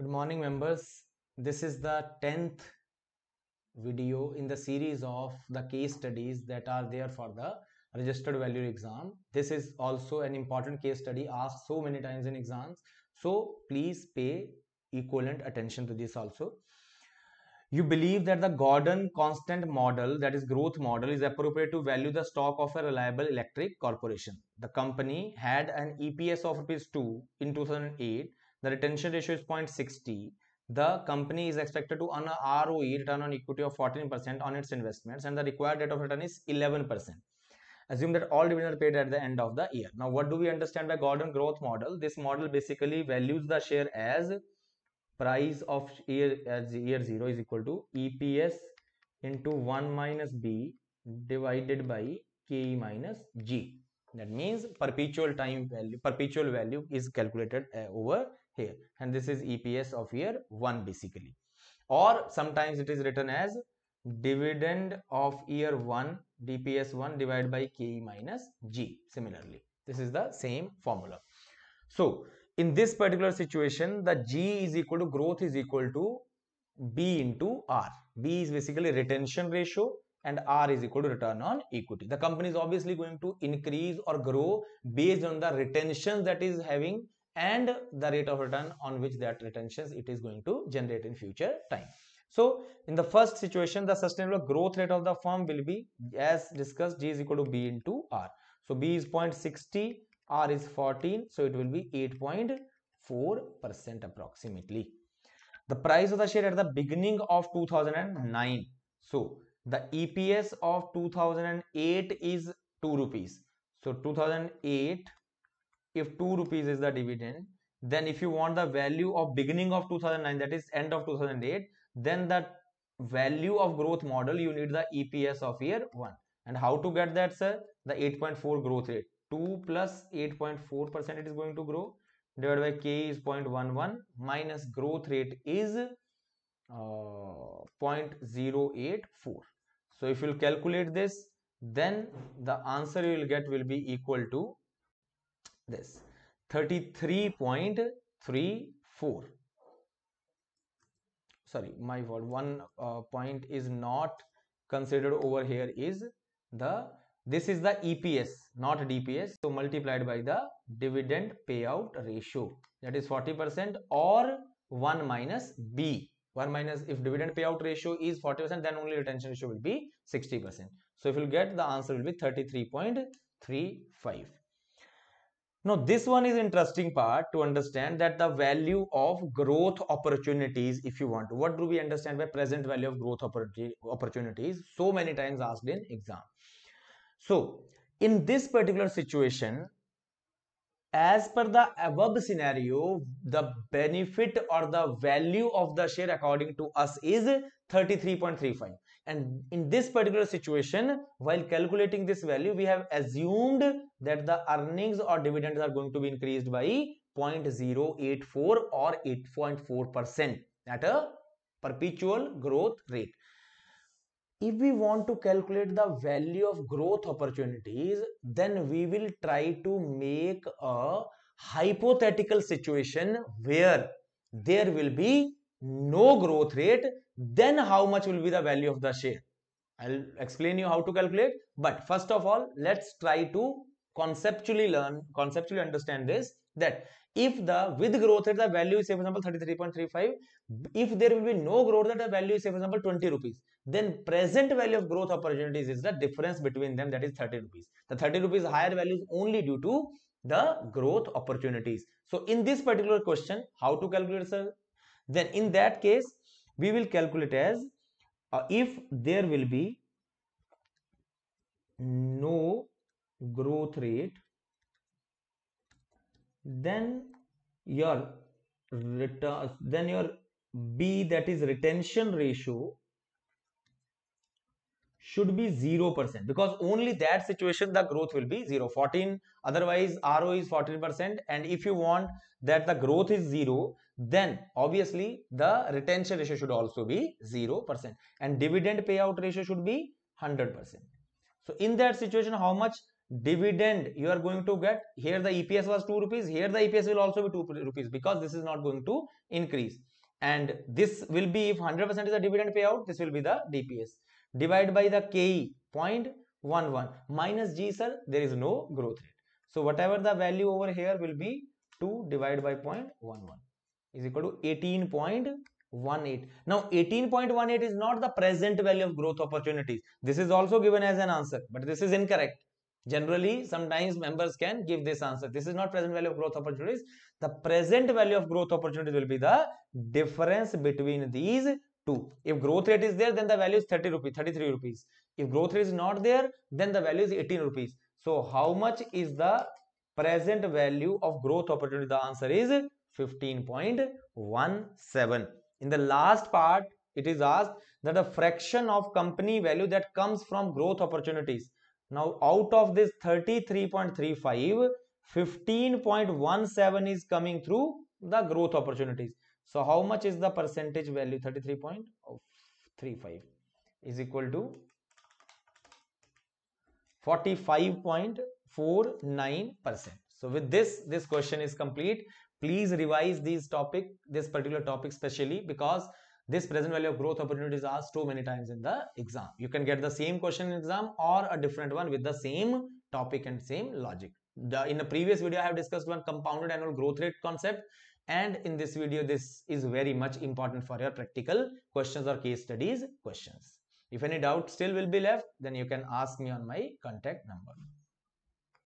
Good morning, members. This is the 10th video in the series of the case studies that are there for the registered value exam. This is also an important case study asked so many times in exams. So please pay equivalent attention to this also. You believe that the Gordon constant model, that is growth model, is appropriate to value the stock of a reliable electric corporation. The company had an EPS of rupees 2 in 2008 the retention ratio is 0.60 the company is expected to earn a ROE return on equity of 14% on its investments and the required rate of return is 11%. Assume that all dividends are paid at the end of the year. Now, what do we understand by Gordon growth model? This model basically values the share as price of year, as year 0 is equal to EPS into 1 minus B divided by KE minus G. That means perpetual time value, perpetual value is calculated uh, over here and this is EPS of year 1 basically or sometimes it is written as dividend of year 1 DPS 1 divided by KE minus G similarly this is the same formula so in this particular situation the G is equal to growth is equal to B into R B is basically retention ratio and R is equal to return on equity. The company is obviously going to increase or grow based on the retention that is having and the rate of return on which that retentions it is going to generate in future time. So in the first situation, the sustainable growth rate of the firm will be as discussed G is equal to B into R. So B is 0.60, R is 14, so it will be 8.4% approximately. The price of the share at the beginning of 2009. So the EPS of 2008 is 2 rupees. So 2008 if 2 rupees is the dividend then if you want the value of beginning of 2009 that is end of 2008 then the value of growth model you need the eps of year 1 and how to get that sir the 8.4 growth rate 2 plus 8.4 percent it is going to grow divided by k is 0.11 minus growth rate is uh, 0.084 so if you calculate this then the answer you will get will be equal to this 33.34 sorry my word one uh, point is not considered over here is the this is the EPS not DPS so multiplied by the dividend payout ratio that is 40% or 1 minus B 1 minus if dividend payout ratio is 40% then only retention ratio will be 60% so if you get the answer will be 33.35 now this one is interesting part to understand that the value of growth opportunities if you want. What do we understand by present value of growth opportunities? So many times asked in exam. So in this particular situation, as per the above scenario, the benefit or the value of the share according to us is 33.35 and in this particular situation while calculating this value we have assumed that the earnings or dividends are going to be increased by 0.084 or 8.4 percent at a perpetual growth rate if we want to calculate the value of growth opportunities then we will try to make a hypothetical situation where there will be no growth rate, then how much will be the value of the share? I'll explain you how to calculate. But first of all, let's try to conceptually learn, conceptually understand this, that if the with growth rate, the value is say for example 33.35, if there will be no growth rate, the value is say for example 20 rupees, then present value of growth opportunities is the difference between them that is 30 rupees. The 30 rupees higher value is only due to the growth opportunities. So in this particular question, how to calculate then in that case we will calculate as uh, if there will be no growth rate then your return then your b that is retention ratio should be 0% because only that situation the growth will be 0 14 otherwise ROE is 14% and if you want that the growth is 0 then obviously the retention ratio should also be 0% and dividend payout ratio should be 100%. So in that situation how much dividend you are going to get here the EPS was 2 rupees here the EPS will also be 2 rupees because this is not going to increase and this will be if 100% is a dividend payout this will be the DPS divide by the KE 0.11 minus G sir there is no growth rate. So whatever the value over here will be 2 divided by 0.11 is equal to 18.18. Now 18.18 is not the present value of growth opportunities. This is also given as an answer but this is incorrect. Generally sometimes members can give this answer. This is not present value of growth opportunities. The present value of growth opportunities will be the difference between these 2. If growth rate is there, then the value is 30 rupees, 33 rupees. If growth rate is not there, then the value is 18 rupees. So how much is the present value of growth opportunity? The answer is 15.17. In the last part, it is asked that the fraction of company value that comes from growth opportunities. Now out of this 33.35, 15.17 is coming through the growth opportunities. So how much is the percentage value 33.35 is equal to 45.49%. So with this, this question is complete. Please revise these topic, this particular topic specially because this present value of growth opportunity is asked too many times in the exam. You can get the same question in exam or a different one with the same topic and same logic. The, in the previous video, I have discussed one compounded annual growth rate concept and in this video this is very much important for your practical questions or case studies questions if any doubt still will be left then you can ask me on my contact number